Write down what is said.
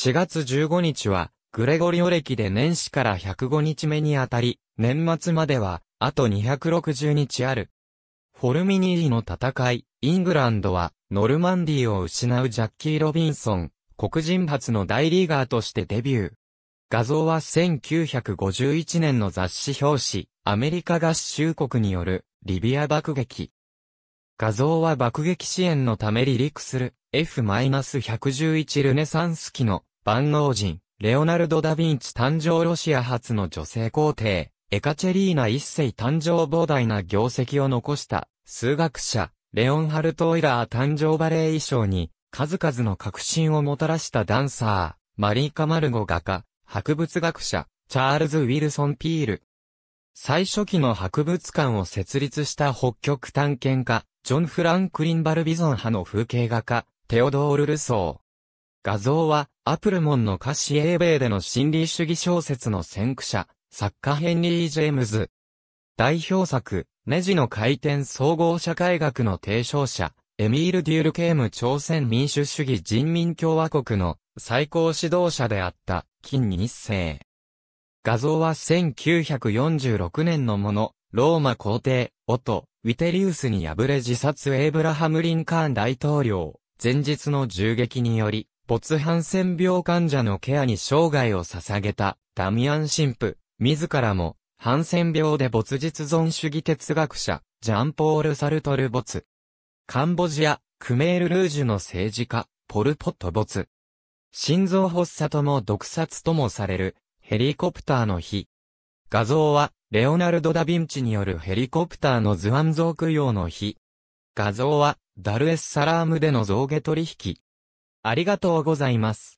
4月15日は、グレゴリオ歴で年始から105日目にあたり、年末までは、あと260日ある。フォルミニーの戦い、イングランドは、ノルマンディーを失うジャッキー・ロビンソン、黒人初の大リーガーとしてデビュー。画像は1951年の雑誌表紙、アメリカ合衆国による、リビア爆撃。画像は爆撃支援のため離陸する F-111 ルネサンス機の万能人、レオナルド・ダ・ヴィンチ誕生ロシア初の女性皇帝、エカチェリーナ一世誕生膨大な業績を残した、数学者、レオンハルト・オイラー誕生バレエ衣装に、数々の革新をもたらしたダンサー、マリーカ・マルゴ画家、博物学者、チャールズ・ウィルソン・ピール。最初期の博物館を設立した北極探検家、ジョン・フランクリン・バルビゾン派の風景画家、テオドール・ルソー。画像は、アプルモンの歌詞英米での心理主義小説の先駆者、作家ヘンリー・ジェームズ。代表作、ネジの回転総合社会学の提唱者、エミール・デュールケーム朝鮮民主主義人民共和国の最高指導者であった、金日成。画像は1946年のもの、ローマ皇帝、オト、ウィテリウスに敗れ自殺エイブラハム・リンカーン大統領、前日の銃撃により、没ハンセン病患者のケアに生涯を捧げたダミアン神父、自らも、ハンセン病で没実存主義哲学者、ジャンポール・サルトル没。カンボジア、クメール・ルージュの政治家、ポル・ポット没。心臓発作とも毒殺ともされる、ヘリコプターの日。画像は、レオナルド・ダ・ヴィンチによるヘリコプターの図案像供養の日。画像は、ダルエス・サラームでの象牙取引。ありがとうございます。